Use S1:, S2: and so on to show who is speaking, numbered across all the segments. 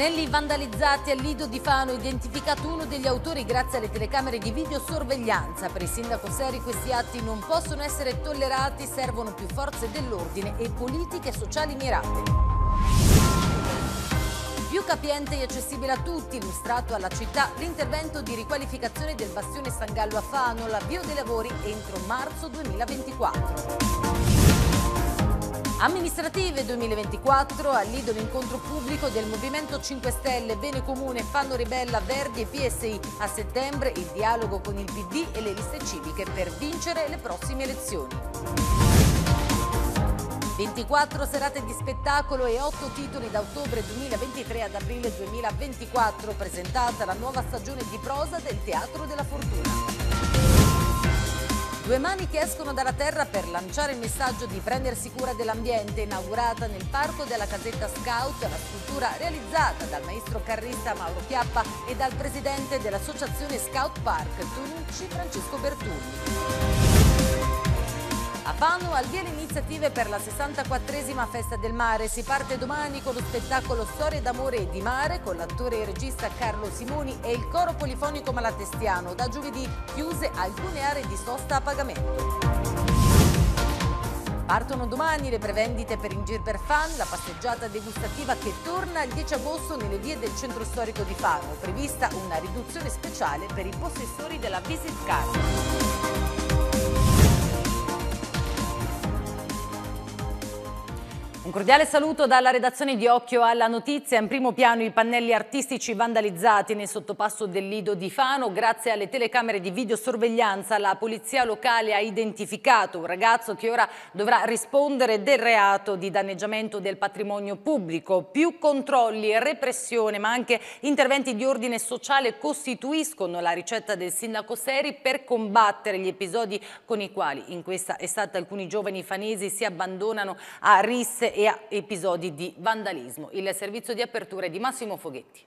S1: Pannelli vandalizzati al Lido di Fano, identificato uno degli autori grazie alle telecamere di videosorveglianza. Per il sindaco Seri questi atti non possono essere tollerati, servono più forze dell'ordine e politiche sociali mirate più capiente e accessibile a tutti, illustrato alla città l'intervento di riqualificazione del bastione San Gallo a Fano, l'avvio dei lavori entro marzo 2024. Amministrative 2024, all'Ido l'incontro pubblico del Movimento 5 Stelle, Bene Comune, Fanno Ribella, Verdi e PSI. A settembre il dialogo con il PD e le liste civiche per vincere le prossime elezioni. 24 serate di spettacolo e 8 titoli da ottobre 2023 ad aprile 2024, presentata la nuova stagione di prosa del Teatro della Fortuna. Due mani che escono dalla terra per lanciare il messaggio di prendersi cura dell'ambiente inaugurata nel parco della casetta Scout, la struttura realizzata dal maestro carrista Mauro Chiappa e dal presidente dell'associazione Scout Park Tonucci Francesco Bertulli. A Vanno al via le iniziative per la 64esima Festa del Mare. Si parte domani con lo spettacolo Storie d'amore e di mare con l'attore e regista Carlo Simoni e il coro polifonico malatestiano. Da giovedì chiuse alcune aree di sosta a pagamento. Partono domani le prevendite per Ingir per Fan, la passeggiata degustativa che torna il 10 agosto nelle vie del centro storico di Fano. Prevista una riduzione speciale per i possessori della Visit Card. Un cordiale saluto dalla redazione di Occhio alla Notizia. In primo piano i pannelli artistici vandalizzati nel sottopasso del Lido di Fano. Grazie alle telecamere di videosorveglianza la polizia locale ha identificato un ragazzo che ora dovrà rispondere del reato di danneggiamento del patrimonio pubblico. Più controlli, e repressione ma anche interventi di ordine sociale costituiscono la ricetta del sindaco Seri per combattere gli episodi con i quali in questa estate alcuni giovani fanesi si abbandonano a risse e a episodi di vandalismo. Il servizio di apertura è di Massimo Foghetti.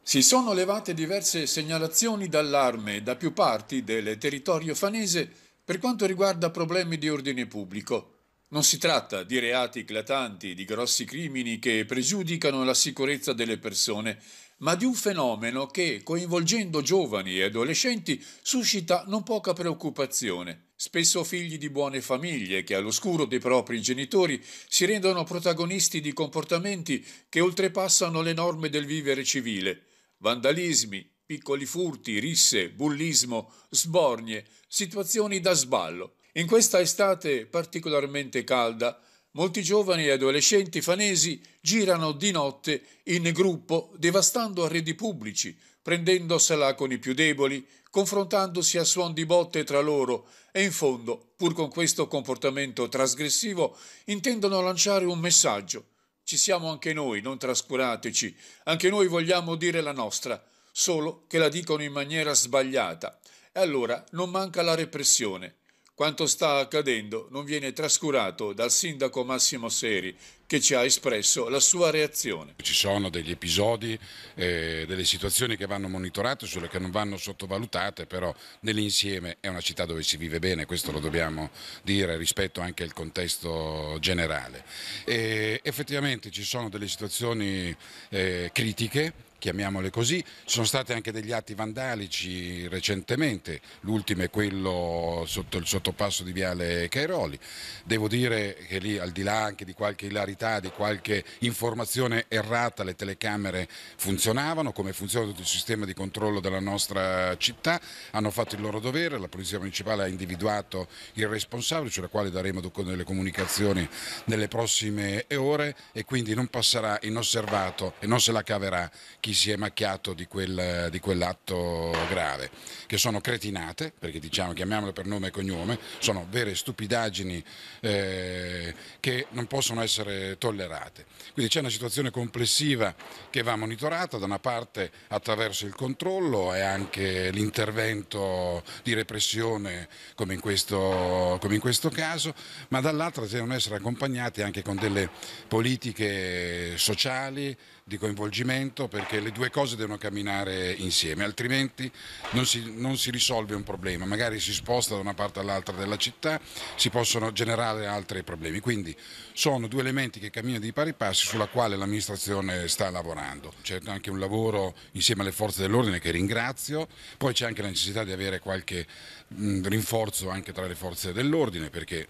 S2: Si sono levate diverse segnalazioni d'allarme da più parti del territorio fanese per quanto riguarda problemi di ordine pubblico. Non si tratta di reati eclatanti, di grossi crimini che pregiudicano la sicurezza delle persone, ma di un fenomeno che, coinvolgendo giovani e adolescenti, suscita non poca preoccupazione. Spesso figli di buone famiglie che all'oscuro dei propri genitori si rendono protagonisti di comportamenti che oltrepassano le norme del vivere civile. Vandalismi, piccoli furti, risse, bullismo, sbornie, situazioni da sballo. In questa estate particolarmente calda, molti giovani e adolescenti fanesi girano di notte in gruppo devastando arredi pubblici, prendendosela con i più deboli, confrontandosi a suon di botte tra loro e in fondo, pur con questo comportamento trasgressivo, intendono lanciare un messaggio. Ci siamo anche noi, non trascurateci, anche noi vogliamo dire la nostra, solo che la dicono in maniera sbagliata. E allora non manca la repressione. Quanto sta accadendo non viene trascurato dal sindaco Massimo Seri che ci ha espresso la sua reazione.
S3: Ci sono degli episodi, eh, delle situazioni che vanno monitorate, sulle che non vanno sottovalutate, però nell'insieme è una città dove si vive bene, questo lo dobbiamo dire rispetto anche al contesto generale. E effettivamente ci sono delle situazioni eh, critiche chiamiamole così. sono stati anche degli atti vandalici recentemente, l'ultimo è quello sotto il sottopasso di Viale Cairoli. Devo dire che lì, al di là anche di qualche ilarità, di qualche informazione errata, le telecamere funzionavano, come funziona tutto il sistema di controllo della nostra città, hanno fatto il loro dovere, la Polizia Municipale ha individuato il responsabile, sulla quale daremo delle comunicazioni nelle prossime ore e quindi non passerà inosservato e non se la caverà chi chi si è macchiato di, quel, di quell'atto grave, che sono cretinate, perché diciamo, chiamiamole per nome e cognome, sono vere stupidaggini eh, che non possono essere tollerate. Quindi c'è una situazione complessiva che va monitorata da una parte attraverso il controllo e anche l'intervento di repressione come in questo, come in questo caso, ma dall'altra devono essere accompagnati anche con delle politiche sociali, di coinvolgimento perché le due cose devono camminare insieme, altrimenti non si, non si risolve un problema, magari si sposta da una parte all'altra della città, si possono generare altri problemi. Quindi sono due elementi che camminano di pari passi sulla quale l'amministrazione sta lavorando. C'è anche un lavoro insieme alle forze dell'ordine che ringrazio, poi c'è anche la necessità di avere qualche rinforzo anche tra le forze dell'ordine perché,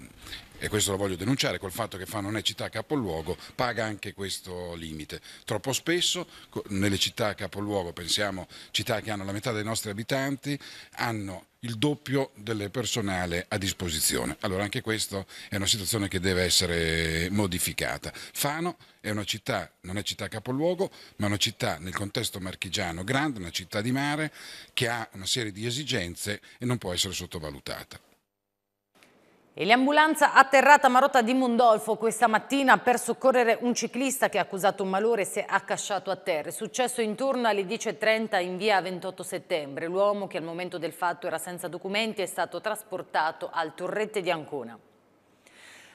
S3: e questo lo voglio denunciare, col fatto che Fa non è città capoluogo paga anche questo limite. Troppo spesso nelle città capoluogo, pensiamo città che hanno la metà dei nostri abitanti, hanno il doppio del personale a disposizione. Allora anche questa è una situazione che deve essere modificata. Fano è una città, non è città capoluogo, ma una città nel contesto marchigiano grande, una città di mare che ha una serie di esigenze e non può essere sottovalutata.
S1: E l'ambulanza atterrata a Marotta di Mondolfo questa mattina per soccorrere un ciclista che ha accusato un malore si è accasciato a terra. È successo intorno alle 10.30 in via 28 settembre. L'uomo che al momento del fatto era senza documenti è stato trasportato al torrette di Ancona.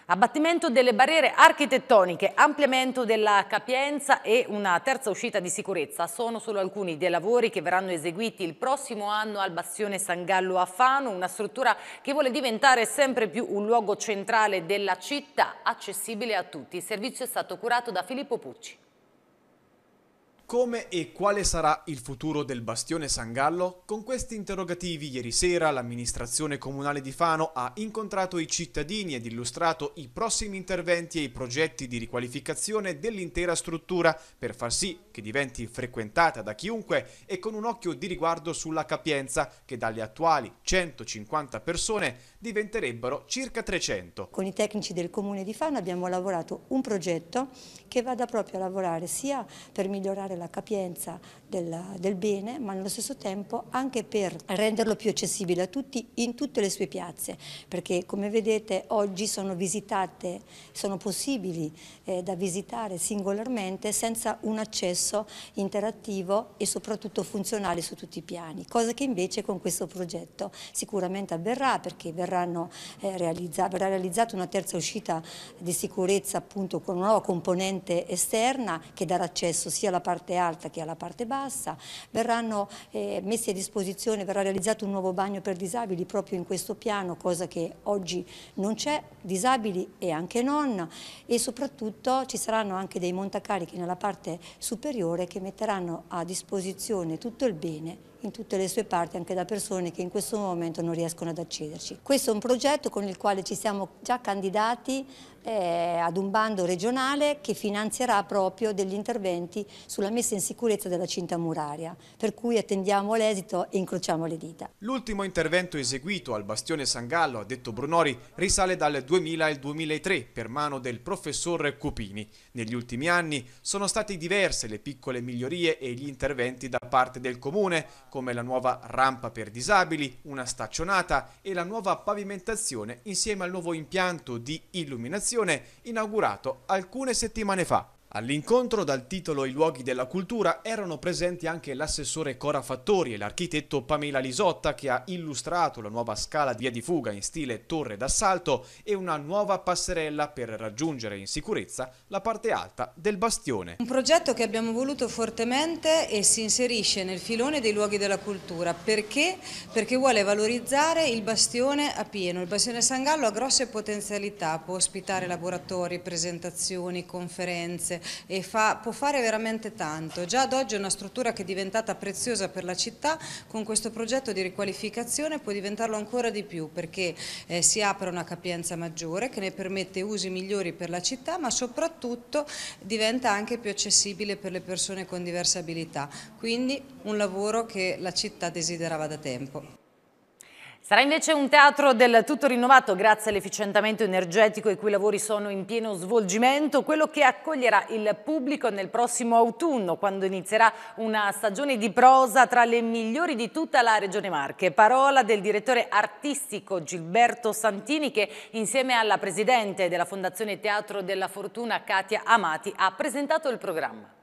S1: Abbattimento delle barriere architettoniche, ampliamento della capienza e una terza uscita di sicurezza sono solo alcuni dei lavori che verranno eseguiti il prossimo anno al Bastione San Gallo a Fano, una struttura che vuole diventare sempre più un luogo centrale della città, accessibile a tutti. Il servizio è stato curato da Filippo Pucci.
S4: Come e quale sarà il futuro del bastione Sangallo? Con questi interrogativi ieri sera l'amministrazione comunale di Fano ha incontrato i cittadini ed illustrato i prossimi interventi e i progetti di riqualificazione dell'intera struttura per far sì che diventi frequentata da chiunque e con un occhio di riguardo sulla capienza che dalle attuali 150 persone diventerebbero circa 300.
S5: Con i tecnici del comune di Fano abbiamo lavorato un progetto che vada proprio a lavorare sia per migliorare la capienza del, del bene, ma nello stesso tempo anche per renderlo più accessibile a tutti in tutte le sue piazze, perché come vedete oggi sono visitate, sono possibili eh, da visitare singolarmente senza un accesso interattivo e soprattutto funzionale su tutti i piani, cosa che invece con questo progetto sicuramente avverrà perché verranno, eh, realizza, verrà realizzata una terza uscita di sicurezza appunto con una nuova componente esterna che darà accesso sia alla parte parte alta che alla parte bassa, verranno eh, messi a disposizione, verrà realizzato un nuovo bagno per disabili proprio in questo piano, cosa che oggi non c'è, disabili e anche non, e soprattutto ci saranno anche dei montacarichi nella parte superiore che metteranno a disposizione tutto il bene in tutte le sue parti anche da persone che in questo momento non riescono ad accederci. Questo è un progetto con il quale ci siamo già candidati eh, ad un bando regionale che finanzierà proprio degli interventi sulla messa in sicurezza della cinta muraria, per cui attendiamo l'esito e incrociamo le dita.
S4: L'ultimo intervento eseguito al Bastione San Gallo, ha detto Brunori, risale dal 2000 al 2003 per mano del professor Cupini. Negli ultimi anni sono state diverse le piccole migliorie e gli interventi da parte del comune, come la nuova rampa per disabili, una staccionata e la nuova pavimentazione insieme al nuovo impianto di illuminazione inaugurato alcune settimane fa. All'incontro dal titolo I luoghi della cultura erano presenti anche l'assessore Cora Fattori e l'architetto Pamela Lisotta che ha illustrato la nuova scala via di fuga in stile torre d'assalto e una nuova passerella per raggiungere in sicurezza la parte alta del bastione. Un
S6: progetto che abbiamo voluto fortemente e si inserisce nel filone dei luoghi della cultura perché? Perché vuole valorizzare il bastione a pieno. Il bastione San Gallo ha grosse potenzialità, può ospitare laboratori, presentazioni, conferenze e fa, può fare veramente tanto. Già ad oggi è una struttura che è diventata preziosa per la città, con questo progetto di riqualificazione può diventarlo ancora di più perché eh, si apre una capienza maggiore che ne permette usi migliori per la città ma soprattutto diventa anche più accessibile per le persone con diverse abilità. Quindi un
S1: lavoro che la città desiderava da tempo. Sarà invece un teatro del tutto rinnovato grazie all'efficientamento energetico i cui lavori sono in pieno svolgimento, quello che accoglierà il pubblico nel prossimo autunno quando inizierà una stagione di prosa tra le migliori di tutta la Regione Marche. Parola del direttore artistico Gilberto Santini che insieme alla presidente della Fondazione Teatro della Fortuna Katia Amati ha presentato il programma.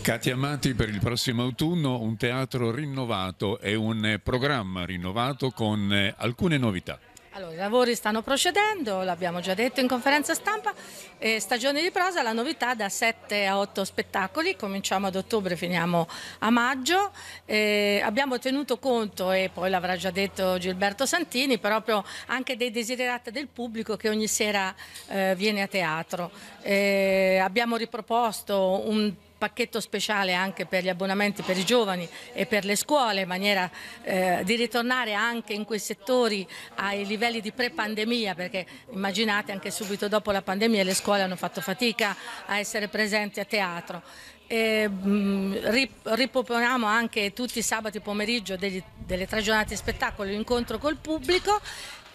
S2: Cati Amati per il prossimo autunno un teatro rinnovato e un programma rinnovato con eh, alcune novità.
S7: Allora, i lavori stanno procedendo, l'abbiamo già detto in conferenza stampa, eh, stagione di prosa, la novità da 7 a 8 spettacoli, cominciamo ad ottobre, finiamo a maggio, eh, abbiamo tenuto conto, e poi l'avrà già detto Gilberto Santini, proprio anche dei desiderati del pubblico che ogni sera eh, viene a teatro. abbiamo riproposto un pacchetto speciale anche per gli abbonamenti per i giovani e per le scuole, in maniera eh, di ritornare anche in quei settori ai livelli di pre-pandemia, perché immaginate anche subito dopo la pandemia le scuole hanno fatto fatica a essere presenti a teatro. E, mh, mm, riproponiamo anche tutti i sabati pomeriggio degli, delle tre giornate di spettacolo l'incontro col pubblico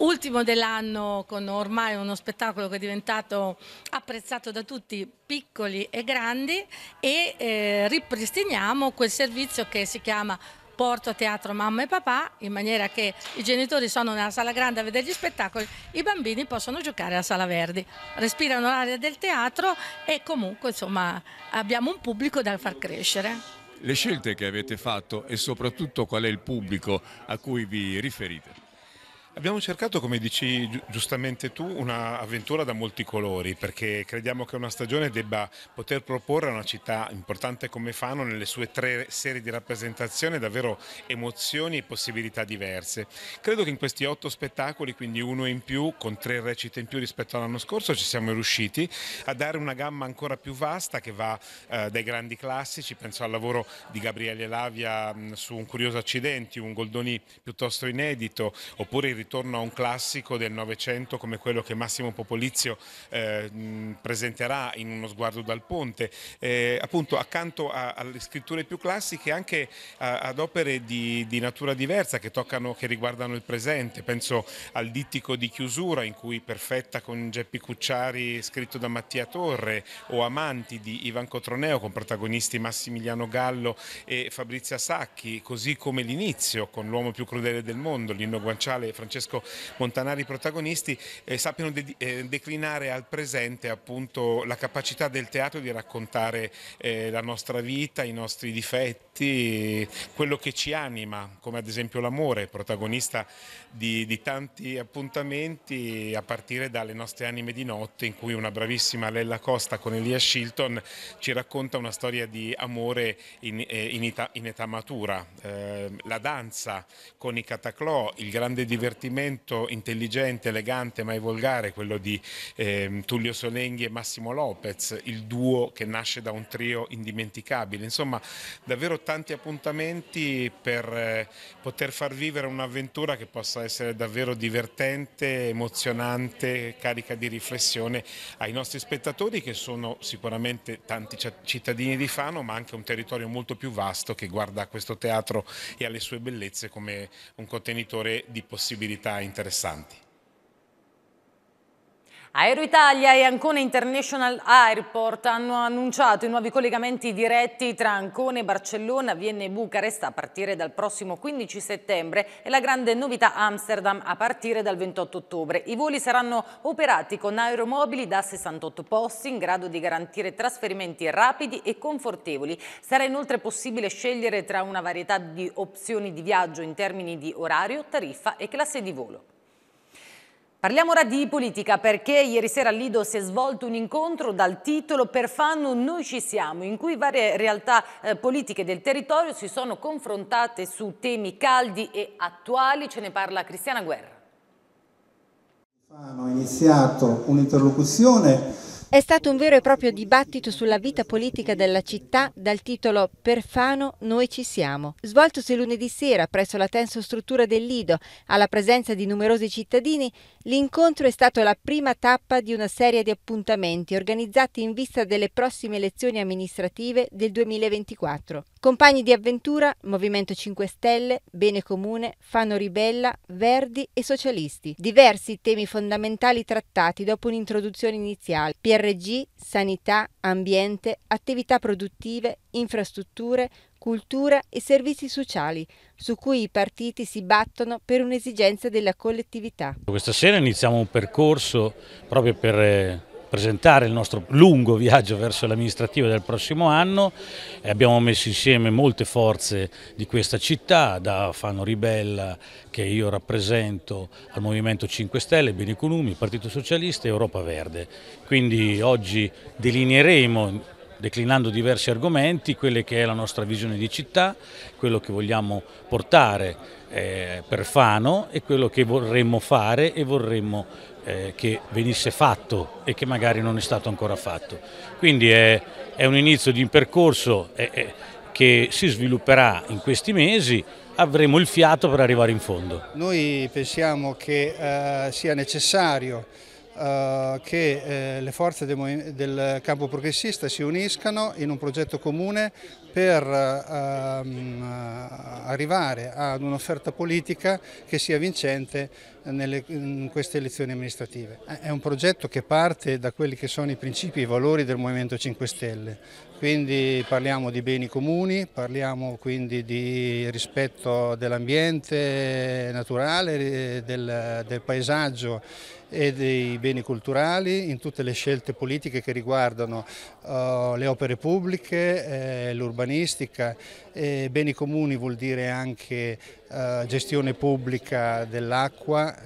S7: ultimo dell'anno con ormai uno spettacolo che è diventato apprezzato da tutti, piccoli e grandi, e eh, ripristiniamo quel servizio che si chiama porto a teatro mamma e papà in maniera che i genitori sono nella sala grande a vedere gli spettacoli, i bambini possono giocare alla sala verdi, respirano l'aria del teatro e comunque insomma abbiamo un pubblico da far crescere.
S2: Le scelte
S8: che avete fatto e soprattutto qual è il pubblico a cui vi riferite? Abbiamo cercato, come dici giustamente tu, un'avventura da molti colori, perché crediamo che una stagione debba poter proporre a una città importante come Fano nelle sue tre serie di rappresentazione davvero emozioni e possibilità diverse. Credo che in questi otto spettacoli, quindi uno in più, con tre recite in più rispetto all'anno scorso, ci siamo riusciti a dare una gamma ancora più vasta che va eh, dai grandi classici, penso al lavoro di Gabriele Lavia mh, mm, su Un curioso accidenti, un Goldoni piuttosto inedito, oppure il ritorno a un classico del Novecento come quello che Massimo Popolizio eh, presenterà in uno sguardo dal ponte, eh, appunto accanto a, alle scritture più classiche anche a, ad opere di, di, natura diversa che toccano, che riguardano il presente, penso al dittico di chiusura in cui Perfetta con Geppi Cucciari scritto da Mattia Torre o Amanti di Ivan Cotroneo con protagonisti Massimiliano Gallo e Fabrizia Sacchi, così come l'inizio con l'uomo più crudele del mondo, l'inno Guanciale e Francesco Francesco Montanari protagonisti, eh, sappiano de eh, declinare al presente appunto la capacità del teatro di raccontare eh, la nostra vita, i nostri difetti, quello che ci anima, come ad esempio l'amore, protagonista di, di tanti appuntamenti a partire dalle nostre anime di notte in cui una bravissima Lella Costa con Elia Shilton ci racconta una storia di amore in, eh, in, età, in età, matura, eh, la danza con i cataclò, il grande divertimento divertimento intelligente, elegante, mai volgare, quello di eh, Tullio Solenghi e Massimo Lopez, il duo che nasce da un trio indimenticabile. Insomma, davvero tanti appuntamenti per eh, poter far vivere un'avventura che possa essere davvero divertente, emozionante, carica di riflessione ai nostri spettatori che sono sicuramente tanti cittadini di Fano, ma anche un territorio molto più vasto che guarda a questo teatro e alle sue bellezze come un contenitore di possibilità possibilità interessanti.
S1: Aeroitalia e Ancona International Airport hanno annunciato i nuovi collegamenti diretti tra Ancona e Barcellona, Vienna e Bucarest a partire dal prossimo 15 settembre e la grande novità Amsterdam a partire dal 28 ottobre. I voli saranno operati con aeromobili da 68 posti in grado di garantire trasferimenti rapidi e confortevoli. Sarà inoltre possibile scegliere tra una varietà di opzioni di viaggio in termini di orario, tariffa e classe di volo. Parliamo ora di politica perché ieri sera a Lido si è svolto un incontro dal titolo Per Fanno Noi Ci Siamo in cui varie realtà eh, politiche del territorio si sono confrontate su temi caldi e attuali. Ce ne parla Cristiana Guerra.
S9: Hanno iniziato un'interlocuzione
S1: è stato
S6: un vero e proprio dibattito sulla vita politica della città dal titolo Per Fano noi ci siamo, svoltosi lunedì sera presso la tenso struttura del Lido, alla presenza di numerosi cittadini, l'incontro è stato la prima tappa di una serie di appuntamenti organizzati in vista delle prossime elezioni amministrative del 2024. Compagni di avventura, Movimento 5 Stelle, Bene Comune, Fano Ribella, Verdi e Socialisti. Diversi temi fondamentali trattati dopo un'introduzione iniziale. Pier RG, sanità, ambiente, attività produttive, infrastrutture, cultura e servizi sociali, su cui i partiti si battono per un'esigenza della collettività.
S10: Questa sera iniziamo un percorso proprio per eh, presentare il nostro lungo viaggio verso l'amministrativa del prossimo anno e abbiamo messo insieme molte forze di questa città, da Fano Ribella che io rappresento al Movimento 5 Stelle, Benicunumi, Partito Socialista e Europa Verde. Quindi oggi delineeremo declinando diversi argomenti, quella che è la nostra visione di città, quello che vogliamo portare eh, per Fano e quello che vorremmo fare e vorremmo eh, che venisse fatto e che magari non è stato ancora fatto. Quindi è, è un inizio di un percorso eh, eh che si svilupperà in questi mesi, avremo il fiato per arrivare in fondo.
S9: Noi pensiamo che eh, sia necessario eh, che eh, le forze del, campo progressista si uniscano in un progetto comune per ehm, arrivare ad un'offerta politica che sia vincente nelle, in queste elezioni amministrative. È un progetto che parte da quelli che sono i principi e i valori del Movimento 5 Stelle, quindi parliamo di beni comuni, parliamo quindi di rispetto dell'ambiente naturale, eh, del, del paesaggio e dei beni culturali in tutte le scelte politiche che riguardano uh, le opere pubbliche, eh, l'urbanistica, eh, beni comuni vuol dire anche uh, gestione pubblica dell'acqua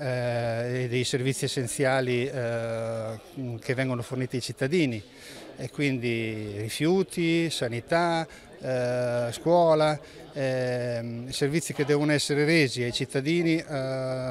S9: eh, e dei servizi essenziali eh, che vengono forniti ai cittadini e quindi rifiuti, sanità, eh, scuola, eh, servizi che devono essere resi ai cittadini eh,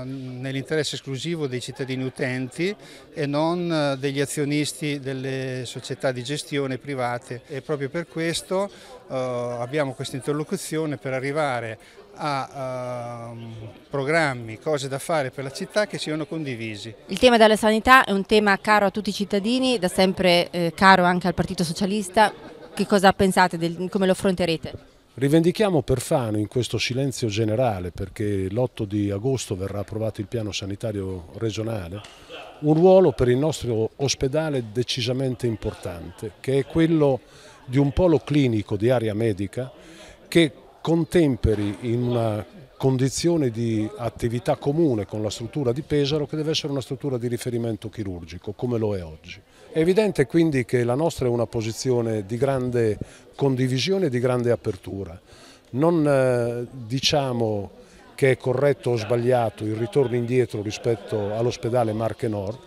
S9: nell'interesse esclusivo dei cittadini utenti e non eh, degli azionisti delle società di gestione private e proprio per questo eh, abbiamo questa interlocuzione per arrivare a uh, programmi, cose da fare per la città che siano condivisi.
S6: Il tema della sanità è un tema caro a tutti i cittadini, da sempre eh, caro anche al Partito Socialista che cosa pensate, del, come lo affronterete?
S10: Rivendichiamo per Fano in questo silenzio generale, perché l'8 di agosto verrà approvato il piano sanitario regionale, un ruolo per il nostro ospedale decisamente importante, che è quello di un polo clinico di area medica che contemperi in una condizioni di attività comune con la struttura di Pesaro che deve essere una struttura di riferimento chirurgico come lo è oggi. È evidente quindi che la nostra è una posizione di grande condivisione e di grande apertura. Non eh, diciamo che è corretto o sbagliato il ritorno indietro rispetto all'ospedale Marche Nord,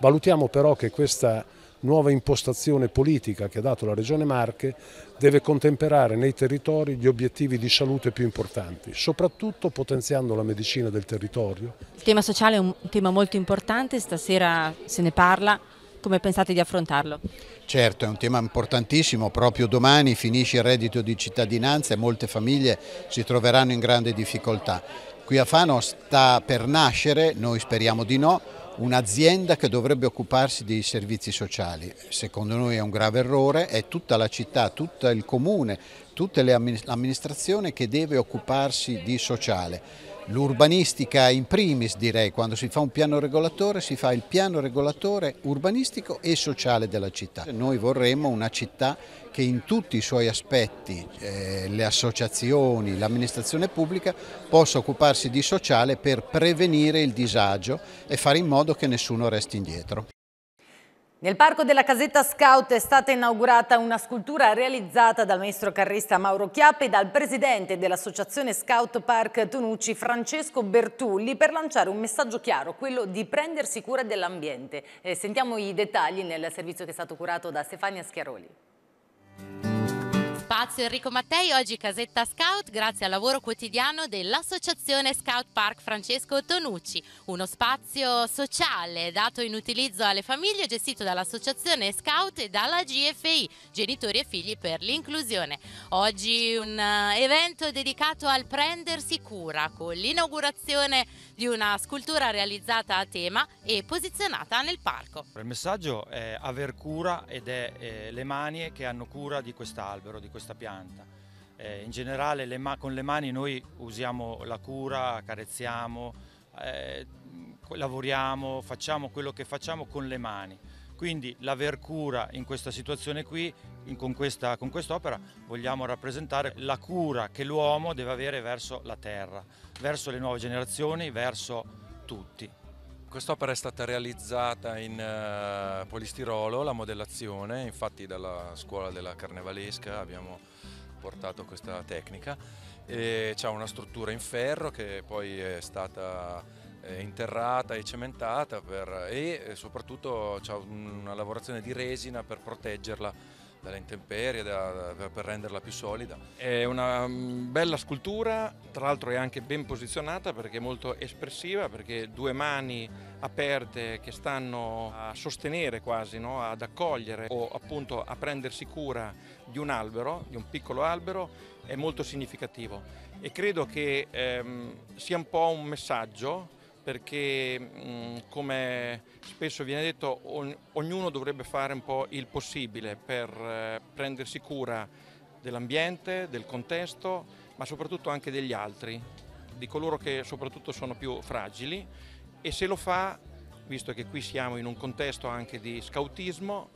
S10: valutiamo però che questa nuova impostazione politica che ha dato la Regione Marche deve contemperare nei territori gli obiettivi di salute più importanti, soprattutto potenziando la medicina del territorio.
S6: Il tema sociale è un tema molto importante, stasera se ne parla, come pensate di affrontarlo?
S11: Certo, è un tema importantissimo, proprio domani finisce il reddito di cittadinanza e molte famiglie si troveranno in grande difficoltà. Qui a Fano sta per nascere, noi speriamo di no, un'azienda che dovrebbe occuparsi dei servizi sociali. Secondo noi è un grave errore, è tutta la città, tutto il comune, tutte le amministrazioni che deve occuparsi di sociale l'urbanistica in primis direi, quando si fa un piano regolatore si fa il piano regolatore urbanistico e sociale della città. Noi vorremmo una città che in tutti i suoi aspetti eh, le associazioni, l'amministrazione pubblica possa occuparsi di sociale per prevenire il disagio e fare in modo che nessuno resti indietro.
S1: Nel parco della casetta Scout è stata inaugurata una scultura realizzata dal maestro carrista Mauro Chiappe e dal presidente dell'associazione Scout Park Tonucci Francesco Bertulli per lanciare un messaggio chiaro, quello di prendersi cura dell'ambiente. Eh, sentiamo i dettagli nel servizio che è stato curato da Stefania Schiaroli spazio Enrico Mattei, oggi Casetta Scout, grazie al lavoro quotidiano dell'Associazione Scout Park Francesco Tonucci, uno spazio sociale dato in utilizzo alle famiglie gestito dall'Associazione Scout e dalla GFI, Genitori e Figli per l'Inclusione. Oggi un eh, evento dedicato al prendersi cura con l'inaugurazione di una scultura realizzata a tema e posizionata nel parco.
S12: Il messaggio è aver cura ed è eh, le manie che hanno cura di quest'albero, di questa questa pianta. Eh, in generale le con le mani noi usiamo la cura, carezziamo, eh, lavoriamo, facciamo quello che facciamo con le mani. Quindi l'aver cura in questa situazione qui, in, con quest'opera, quest vogliamo rappresentare la cura che l'uomo deve avere verso la terra, verso le nuove generazioni, verso tutti. Quest'opera è stata realizzata in uh, polistirolo, la modellazione, infatti dalla scuola della Carnevalesca abbiamo portato questa tecnica. C'è una struttura in ferro che poi è stata eh, interrata e cementata per, e eh, soprattutto c'è una lavorazione di resina per proteggerla dalle intemperie da, da, per renderla più solida. È una mm, bella scultura, tra l'altro è anche ben posizionata perché è molto espressiva, perché due mani aperte che stanno a sostenere quasi, no? ad accogliere o appunto a prendersi cura di un albero, di un piccolo albero, è molto significativo e credo che ehm, sia un po' un messaggio perché mm, come spesso viene detto ognuno dovrebbe fare un po' il possibile per eh, prendersi cura dell'ambiente, del contesto, ma soprattutto anche degli altri, di coloro che soprattutto sono più fragili e se lo fa, visto che qui siamo in un contesto anche di scautismo,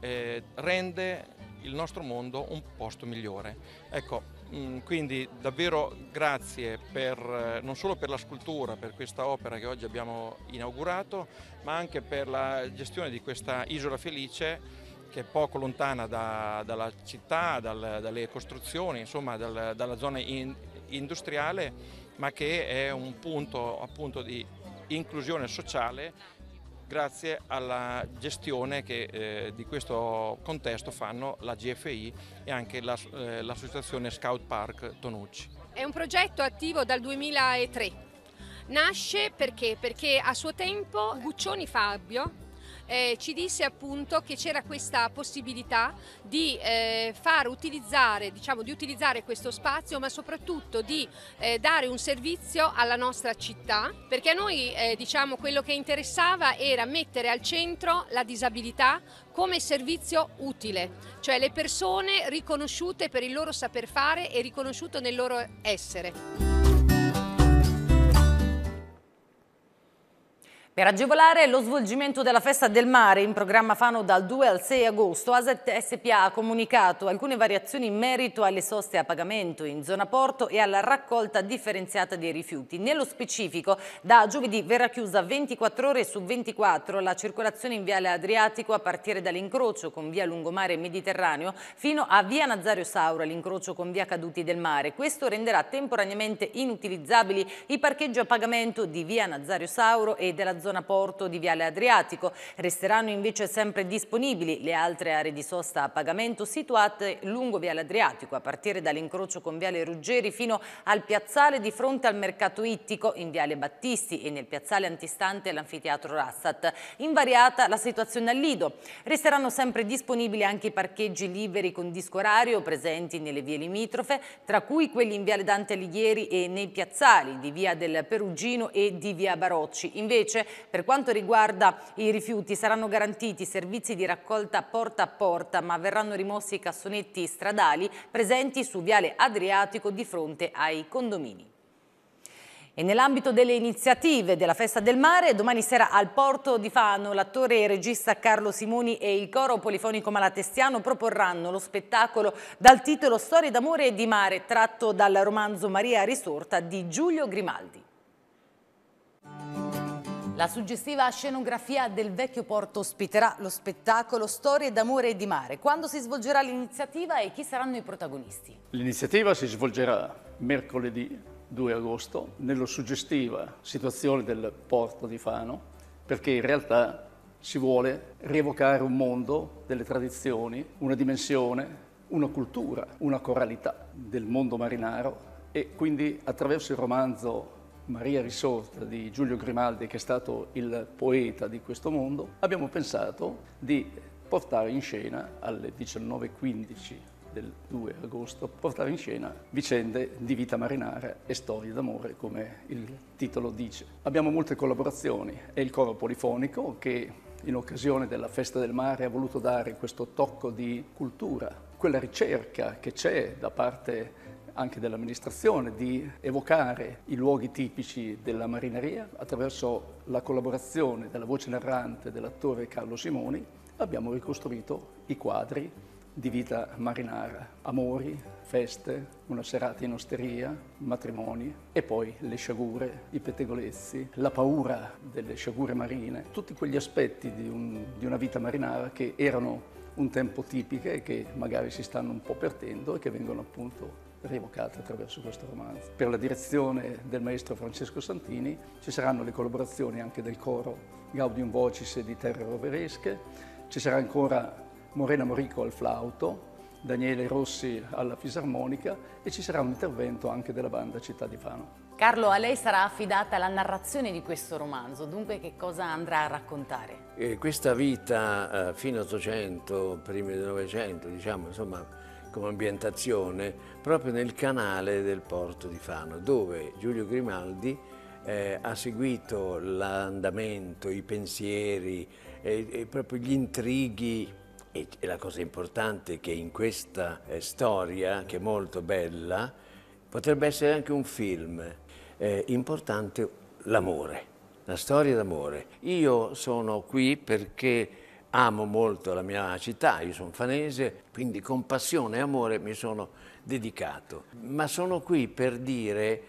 S12: eh, rende il nostro mondo un posto migliore. Ecco, Mm, quindi davvero grazie per, eh, non solo per la scultura, per questa opera che oggi abbiamo inaugurato, ma anche per la gestione di questa isola felice che è poco lontana da, dalla città, dal, dalle costruzioni, insomma dal, dalla zona in, industriale, ma che è un punto appunto di inclusione sociale grazie alla gestione che eh, di questo contesto fanno la GFI e anche l'associazione la, eh, Scout Park Tonucci.
S6: È un progetto attivo dal 2003. Nasce perché? Perché a suo tempo Guccioni Fabio eh, ci disse appunto che c'era questa
S1: possibilità di eh, far utilizzare, diciamo, di utilizzare questo spazio ma soprattutto di eh, dare un servizio alla nostra città perché a noi eh, diciamo, quello che interessava era mettere al centro la disabilità come servizio utile, cioè le persone riconosciute per il loro saper fare e riconosciuto nel loro essere. Per agevolare lo svolgimento della festa del mare in programma Fano dal 2 al 6 agosto, ASET SPA ha comunicato alcune variazioni in merito alle soste a pagamento in zona porto e alla raccolta differenziata dei rifiuti. Nello specifico, da giovedì verrà chiusa 24 ore su 24 la circolazione in Viale Adriatico a partire dall'incrocio con Via Lungomare Mediterraneo fino a Via Nazario Saura, l'incrocio con Via Caduti del Mare. Questo renderà temporaneamente inutilizzabili i parcheggi a pagamento di Via Nazario Sauro e della zona zona porto di Viale Adriatico. Resteranno invece sempre disponibili le altre aree di sosta a pagamento situate lungo Viale Adriatico, a partire dall'incrocio con Viale Ruggeri fino al piazzale di fronte al mercato ittico in Viale Battisti e nel piazzale antistante all'anfiteatro Rassat. Invariata la situazione al Lido. Resteranno sempre disponibili anche i parcheggi liberi con disco orario presenti nelle vie limitrofe, tra cui quelli in Viale Dante Alighieri e nei piazzali di Via del Perugino e di Via Barocci. Invece per quanto riguarda i rifiuti saranno garantiti servizi di raccolta porta a porta ma verranno rimossi i cassonetti stradali presenti su Viale Adriatico di fronte ai condomini. E nell'ambito delle iniziative della Festa del Mare, domani sera al Porto di Fano, l'attore e regista Carlo Simoni e il coro polifonico malatestiano proporranno lo spettacolo dal titolo Storie d'amore e di mare, tratto dal romanzo Maria Risorta di Giulio Grimaldi. La suggestiva scenografia del vecchio porto ospiterà lo spettacolo Storie d'amore e di mare. Quando si svolgerà l'iniziativa e chi saranno i protagonisti?
S13: L'iniziativa si svolgerà mercoledì 2 agosto nella suggestiva situazione del porto di Fano perché in realtà si vuole rievocare un mondo delle tradizioni, una dimensione, una cultura, una coralità del mondo marinaro e quindi attraverso il romanzo Maria risorta di Giulio Grimaldi, che è stato il poeta di questo mondo, abbiamo pensato di portare in scena alle 19.15 del 2 agosto, portare in scena vicende di vita marinara e storie d'amore, come il titolo dice. Abbiamo molte collaborazioni, è il coro polifonico che in occasione della festa del mare ha voluto dare questo tocco di cultura, quella ricerca che c'è da parte anche dell'amministrazione di evocare i luoghi tipici della marineria attraverso la collaborazione della voce narrante dell'attore Carlo Simoni abbiamo ricostruito i quadri di vita marinara, amori, feste, una serata in osteria, matrimoni e poi le sciagure, i pettegolezzi, la paura delle sciagure marine, tutti quegli aspetti di, un, di una vita marinara che erano un tempo tipiche e che magari si stanno un po' perdendo e che vengono appunto rievocate attraverso questo romanzo. Per la direzione del maestro Francesco Santini ci saranno le collaborazioni anche del coro Gaudium Vocis di Terre Roveresche, ci sarà ancora Morena Morico al flauto, Daniele Rossi alla fisarmonica e ci sarà un intervento anche della banda Città di Fano.
S1: Carlo, a lei sarà affidata la narrazione di questo romanzo, dunque che cosa andrà a raccontare?
S14: Eh, questa vita eh, fino all'Ottocento, primi del Novecento, diciamo, insomma, come ambientazione proprio nel canale del porto di Fano, dove Giulio Grimaldi eh, ha seguito l'andamento, i pensieri, e, e proprio gli intrighi e, e, la cosa importante è che in questa eh, storia, che è molto bella, potrebbe essere anche un film, eh, importante l'amore, la storia d'amore. Io sono qui perché amo molto la mia città, io sono fanese, quindi con passione e amore mi sono dedicato. Ma sono qui per dire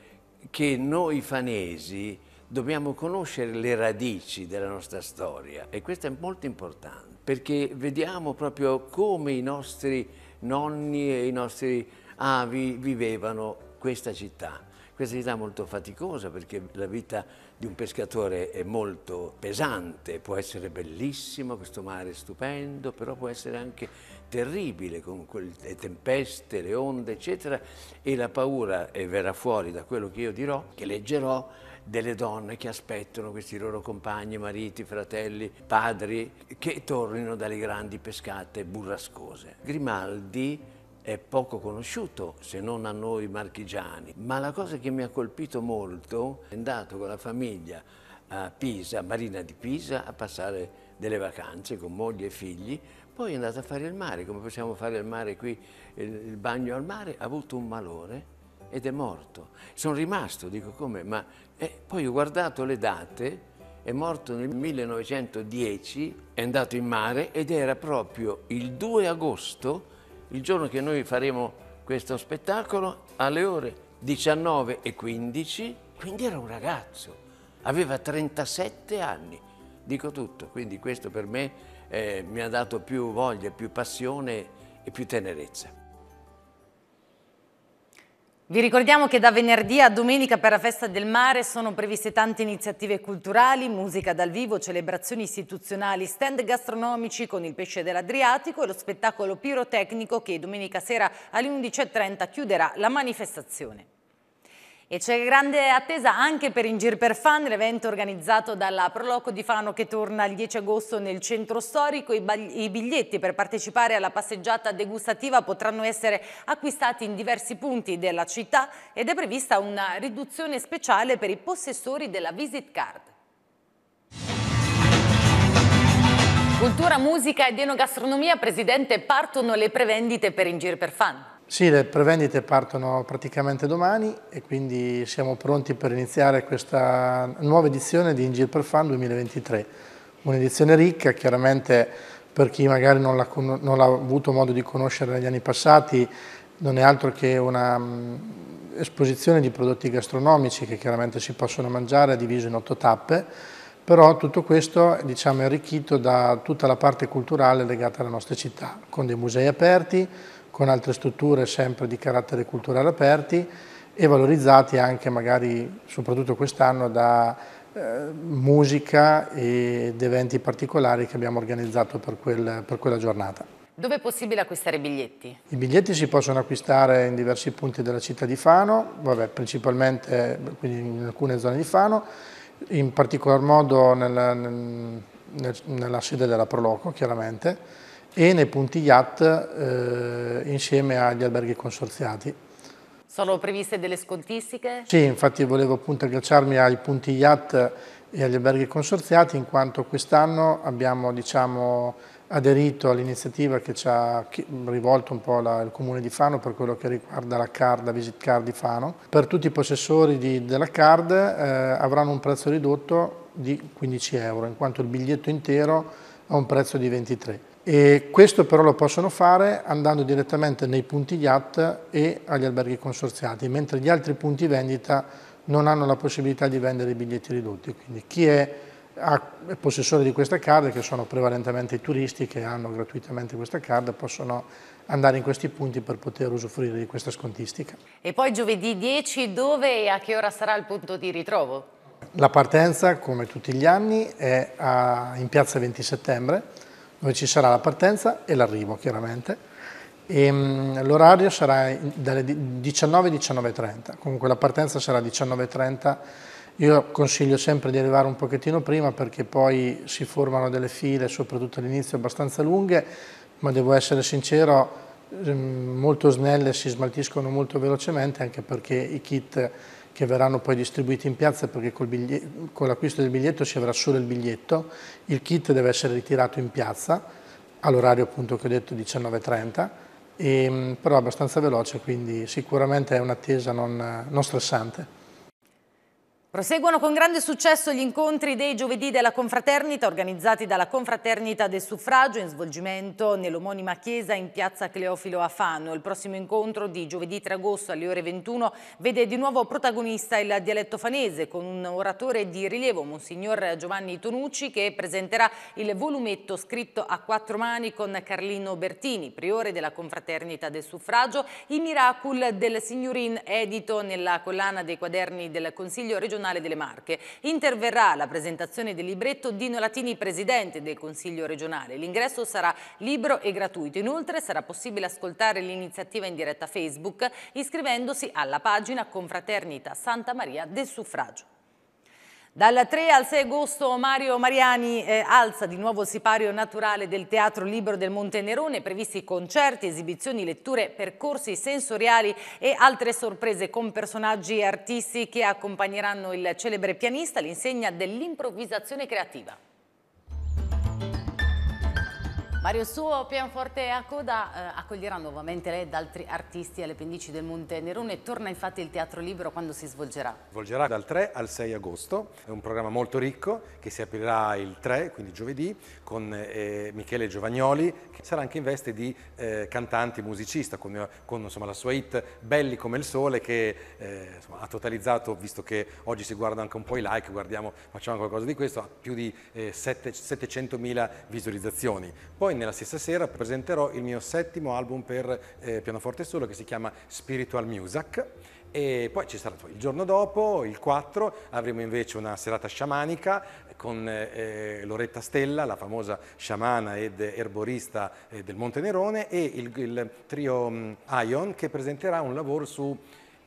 S14: che noi fanesi dobbiamo conoscere le radici della nostra storia e questo è molto importante perché vediamo proprio come i nostri nonni e i nostri avi vivevano questa città. Questa città molto faticosa perché la vita di un pescatore è molto pesante, può essere bellissimo, questo mare stupendo, però può essere anche terribile con le tempeste, le onde, eccetera, e la paura, e verrà fuori da quello che io dirò, che leggerò, delle donne che aspettano questi loro compagni, mariti, fratelli, padri, che tornino dalle grandi pescate burrascose. Grimaldi è poco conosciuto se non a noi marchigiani, ma la cosa che mi ha colpito molto è andato con la famiglia a Pisa, a Marina di Pisa, a passare delle vacanze con moglie e figli, poi è andato a fare il mare, come possiamo fare il mare qui, il, bagno al mare, ha avuto un malore ed è morto. Sono rimasto, dico come, ma eh, poi ho guardato le date, è morto nel 1910, è andato in mare ed era proprio il 2 agosto il giorno che noi faremo questo spettacolo alle ore 19 e 15, quindi era un ragazzo, aveva 37 anni, dico tutto, quindi questo per me eh, mi ha dato più voglia, più passione e più tenerezza.
S1: Vi ricordiamo che da venerdì a domenica per la Festa del Mare sono previste tante iniziative culturali, musica dal vivo, celebrazioni istituzionali, stand gastronomici con il pesce dell'Adriatico e lo spettacolo pirotecnico che domenica sera alle 11.30 chiuderà la manifestazione. E c'è grande attesa anche per In Gir per Fan, l'evento organizzato dalla Proloco di Fano che torna il 10 agosto nel centro storico. I biglietti per partecipare alla passeggiata degustativa potranno essere acquistati in diversi punti della città ed è prevista una riduzione speciale per i possessori della visit card. Cultura, musica ed enogastronomia, Presidente, partono le prevendite per In Gir per Fan.
S11: Sì, le prevendite partono praticamente domani e quindi siamo pronti per iniziare questa nuova edizione di Ingil per Fan 2023. Un'edizione ricca, chiaramente per chi magari non l'ha avuto modo di conoscere negli anni passati, non è altro che un'esposizione mm, di prodotti gastronomici che chiaramente si possono mangiare diviso in otto tappe, però tutto questo diciamo, è arricchito da tutta la parte culturale legata alla nostra città, con dei musei aperti, con altre strutture sempre di carattere culturale aperti e valorizzati anche magari, soprattutto quest'anno, da eh, musica ed eventi particolari che abbiamo organizzato per, quel, per quella giornata.
S1: Dove è possibile acquistare i biglietti?
S11: I biglietti si possono acquistare in diversi punti della città di Fano, vabbè, principalmente in alcune zone di Fano, in particolar modo nella, nella sede della Proloco chiaramente, e nei Ene.iat eh, insieme agli alberghi consorziati.
S1: Sono previste delle scontistiche? Sì,
S11: infatti volevo appunto agganciarmi ai punti IAT e agli alberghi consorziati in quanto quest'anno abbiamo diciamo, aderito all'iniziativa che ci ha rivolto un po' la, il Comune di Fano per quello che riguarda la card, la visit card di Fano. Per tutti i possessori di, della card eh, avranno un prezzo ridotto di 15 euro in quanto il biglietto intero ha un prezzo di 23 e questo però lo possono fare andando direttamente nei punti IAT e agli alberghi consorziati, mentre gli altri punti vendita non hanno la possibilità di vendere i biglietti ridotti. Quindi chi è possessore di questa card, che sono prevalentemente i turisti che hanno gratuitamente questa card, possono andare in questi punti per poter usufruire di questa scontistica.
S1: E poi giovedì 10 dove e a che ora sarà il punto di ritrovo?
S11: La partenza, come tutti gli anni, è ah, in piazza 20 settembre, dove ci sarà la partenza e l'arrivo chiaramente. Ehm, l'orario sarà dalle 19-19.30, comunque la partenza sarà 19.30, io consiglio sempre di arrivare un pochettino prima perché poi si formano delle file, soprattutto all'inizio abbastanza lunghe, ma devo essere sincero, ehm, molto snelle si smaltiscono molto velocemente anche perché i kit che verranno poi distribuiti in piazza perché biglietto, con l'acquisto del biglietto si avrà solo il biglietto, il kit deve essere ritirato in piazza all'orario appunto che ho detto 19.30, ehm, però è abbastanza veloce quindi sicuramente è un'attesa non, non stressante.
S1: Proseguono con grande successo gli incontri dei giovedì della Confraternita organizzati dalla Confraternita del Suffragio in svolgimento nell'omonima chiesa in piazza Cleofilo a Fano. Il prossimo incontro di giovedì 3 agosto alle ore 21 vede di nuovo protagonista il dialetto fanese con un oratore di rilievo, Monsignor Giovanni Tonucci, che presenterà il volumetto scritto a quattro mani con Carlino Bertini, priore della Confraternita del Suffragio, i miracoli del signorin edito nella collana dei quaderni del Consiglio regionale regionale delle Marche. Interverrà alla presentazione del libretto Dino Latini, presidente del Consiglio regionale. L'ingresso sarà libero e gratuito. Inoltre sarà possibile ascoltare l'iniziativa in diretta Facebook iscrivendosi alla pagina Confraternita Santa Maria del Suffragio. Dal 3 al 6 agosto Mario Mariani eh, alza di nuovo il sipario naturale del Teatro Libero del Monte Nerone, previsti concerti, esibizioni, letture, percorsi sensoriali e altre sorprese con personaggi e artisti che accompagneranno il celebre pianista all'insegna dell'improvvisazione creativa. Mario Suo, Pianforte e Acoda eh, accoglierà nuovamente lei ed altri artisti alle pendici del Monte Nerone. Torna infatti il Teatro Libero quando si svolgerà?
S10: Svolgerà dal 3 al 6 agosto. È un programma molto ricco che si aprirà il 3, quindi giovedì, con eh, Michele Giovagnoli, che sarà anche in veste di eh, cantante musicista, con, con insomma, la sua hit Belli come il sole, che eh, insomma, ha totalizzato, visto che oggi si guarda anche un po' i like, guardiamo, facciamo qualcosa di questo, ha più di 700.000 eh, visualizzazioni. Poi poi nella stessa sera presenterò il mio settimo album per eh, pianoforte solo che si chiama Spiritual Music e poi ci sarà il giorno dopo, il 4, avremo invece una serata sciamanica con eh, eh, Loretta Stella, la famosa sciamana ed erborista eh, del Monte Nerone e il, il trio mm, Ion che presenterà un lavoro su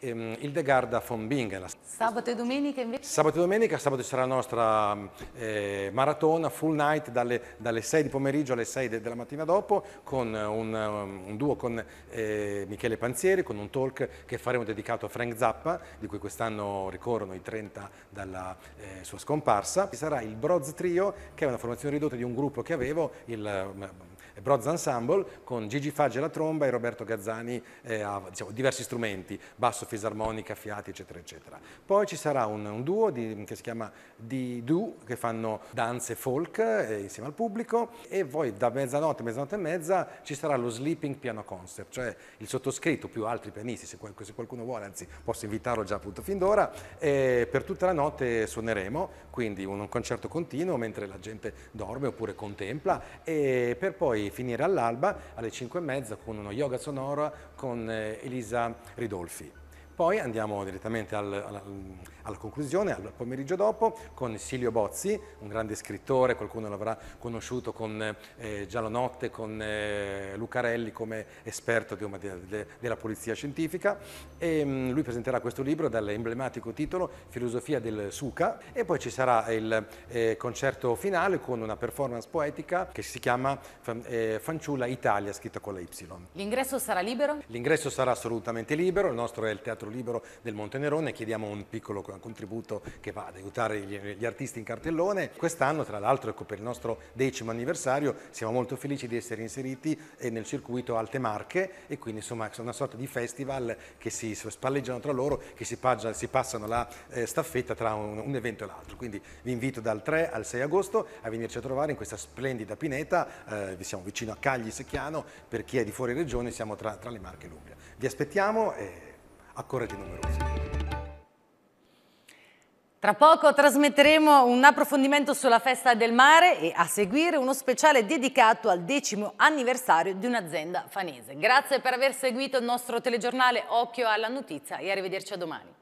S10: ehm, Hildegarda von Bingen.
S1: Sabato e domenica invece?
S10: Sabato e domenica, sabato ci sarà la nostra eh, maratona full night dalle, dalle, 6 di pomeriggio alle 6 de, della mattina dopo con eh, un, eh, un duo con eh, Michele Panzieri, con un talk che faremo dedicato a Frank Zappa, di cui quest'anno ricorrono i 30 dalla eh, sua scomparsa. Ci sarà il Broz Trio, che è una formazione ridotta di un gruppo che avevo, il eh, Broz Ensemble con Gigi Faggi alla tromba e Roberto Gazzani eh, a diciamo, diversi strumenti, basso, fisarmonica, fiati, eccetera, eccetera. Poi ci sarà un, un duo di, che si chiama Di Du, che fanno danze folk eh, insieme al pubblico e poi da mezzanotte, mezzanotte e mezza ci sarà lo sleeping piano concert, cioè il sottoscritto più altri pianisti, se, se qualcuno vuole, anzi posso invitarlo già appunto fin d'ora, eh, per tutta la notte suoneremo, quindi un, un concerto continuo mentre la gente dorme oppure contempla e per poi finire all'alba alle 5 e mezza con uno yoga sonoro con eh, Elisa Ridolfi. Poi andiamo direttamente al, al alla conclusione, al pomeriggio dopo, con Silvio Bozzi, un grande scrittore, qualcuno l'avrà conosciuto con eh, Giallonotte, con eh, Lucarelli come esperto di, de, de, della polizia scientifica. E, mh, mm, lui presenterà questo libro dall'emblematico titolo Filosofia del Suca e poi ci sarà il eh, concerto finale con una performance poetica che si chiama eh, Fanciulla Italia, scritta con la Y.
S1: L'ingresso sarà libero?
S10: L'ingresso sarà assolutamente libero, il nostro è il Teatro Libero del Montenerone, chiediamo un piccolo un contributo che va ad aiutare gli, gli artisti in cartellone. Quest'anno, tra l'altro, ecco, per il nostro decimo anniversario, siamo molto felici di essere inseriti eh, nel circuito Alte Marche e quindi insomma è una sorta di festival che si spalleggiano tra loro, che si, paggia, si passano la eh, staffetta tra un, un evento e l'altro. Quindi vi invito dal 3 al 6 agosto a venirci a trovare in questa splendida pineta, eh, siamo vicino a Cagli Secchiano, per chi è di fuori regione siamo tra, tra le Marche e l'Umbria. Vi aspettiamo e accorrete numerosi.
S1: Tra poco trasmetteremo un approfondimento sulla festa del mare e a seguire uno speciale dedicato al decimo anniversario di un'azienda fanese. Grazie per aver seguito il nostro telegiornale Occhio alla Notizia e arrivederci a domani.